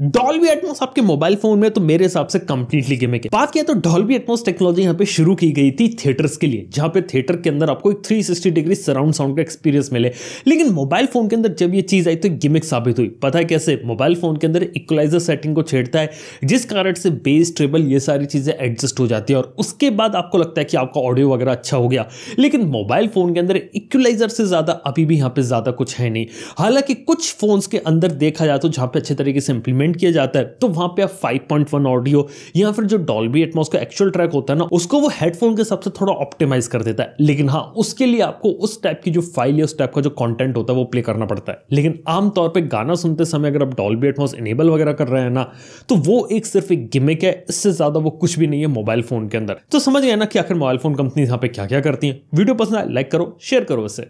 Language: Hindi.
डॉल्बी एटमोस आपके मोबाइल फोन में तो मेरे हिसाब से कंप्लीटली गेमिक है बात किया तो डॉल्बी एटमोस टेक्नोलॉजी यहाँ पे शुरू की गई थी थिएटर्स के लिए जहां पे थिएटर के अंदर आपको एक 360 डिग्री सराउंड साउंड का एक्सपीरियंस मिले लेकिन मोबाइल फोन के अंदर जब ये चीज आई तो गिमिक साबित हुई पता है कैसे मोबाइल फोन के अंदर इक्वलाइजर सेटिंग को छेड़ता है जिस कारण से बेस ट्रेबल ये सारी चीजें एडजस्ट हो जाती है और उसके बाद आपको लगता है कि आपका ऑडियो वगैरह अच्छा हो गया लेकिन मोबाइल फोन के अंदर इक्वलाइजर से ज्यादा अभी भी यहाँ पे ज्यादा कुछ है नहीं हालांकि कुछ फोन्स के अंदर देखा जाए तो जहां पे अच्छे तरीके से इंप्लीमेंट इंप्लीमेंट किया जाता है तो वहां पे आप 5.1 ऑडियो या फिर जो डॉल्बी एटमॉस का एक्चुअल ट्रैक होता है ना उसको वो हेडफोन के हिसाब से थोड़ा ऑप्टिमाइज कर देता है लेकिन हाँ उसके लिए आपको उस टाइप की जो फाइल या उस टाइप का जो कॉन्टेंट होता है वो प्ले करना पड़ता है लेकिन आमतौर पर गाना सुनते समय अगर आप डॉल्बी एटमॉस इनेबल वगैरह कर रहे हैं ना तो वो एक सिर्फ एक गिमिक है इससे ज्यादा वो कुछ भी नहीं है मोबाइल फोन के अंदर तो समझ गया ना कि आखिर मोबाइल फोन कंपनी यहाँ पे क्या क्या करती है वीडियो पसंद आए लाइक करो शेयर करो इसे